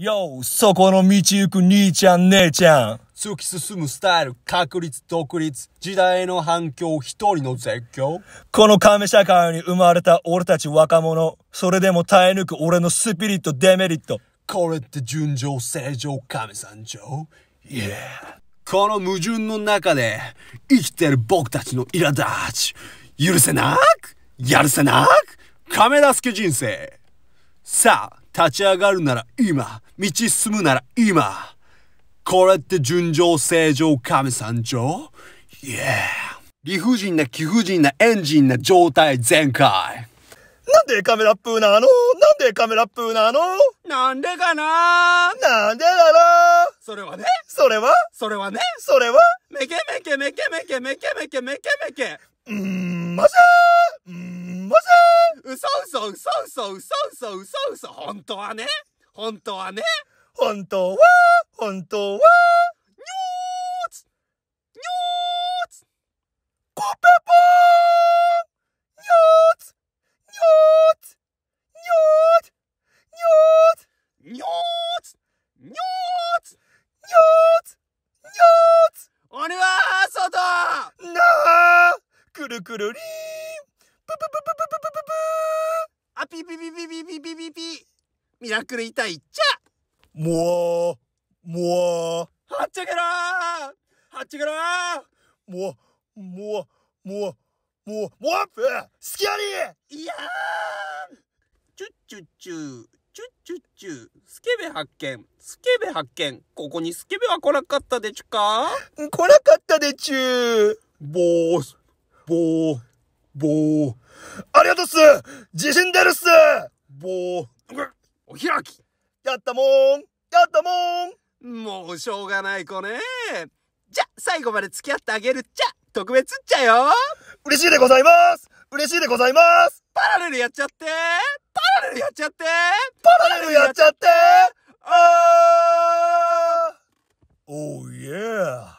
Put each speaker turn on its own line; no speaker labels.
よう、そこの道行く兄ちゃん姉ちゃん。突き進むスタイル、確立、独立、時代の反響、一人の絶叫。この亀社会に生まれた俺たち若者、それでも耐え抜く俺のスピリット、デメリット。これって純情、正常、亀山情 ?Yeah。この矛盾の中で、生きてる僕たちの苛立ち、許せなく、やるせなく、亀助人生。さあ、立ち上がるなら今道進むなら今これって純情正常神三条 Yeah 理不尽な貴婦人なエンジンな状態全開なんでカメラプーなのなんでカメラプーなのなんでかななんでだろうそれはねそれはそれはねそれはめけめけめけめけめけめけめけめけうーんまさうんまさ嘘嘘嘘嘘嘘嘘嘘嘘本当はね本当はね本当は本当はにょーつにょーつコペポーンにょーつにょーつにょーつにょーつにょーつにょーつにょーつにょーつには外なあくるくるりーんぷぷぷぷぷピピピピピピピピピミラクル痛いっちゃもわもわはっちゃけろーはっちゃけろーもわもわもわもわもわっすきありいやーチュッチュッチュチュッチュッチュスケベ発見スケベ発見ここにスケベは来なかったでちゅか来なかったでちゅーボースボーボーありがとうっす自信出るっすぼー。お開きやったもんやったもんもうしょうがない子ね。じゃ、最後まで付き合ってあげるっちゃ、特別っちゃよ嬉しいでございます嬉しいでございますパラレルやっちゃってパラレルやっちゃってパラレルやっちゃってあー Oh yeah!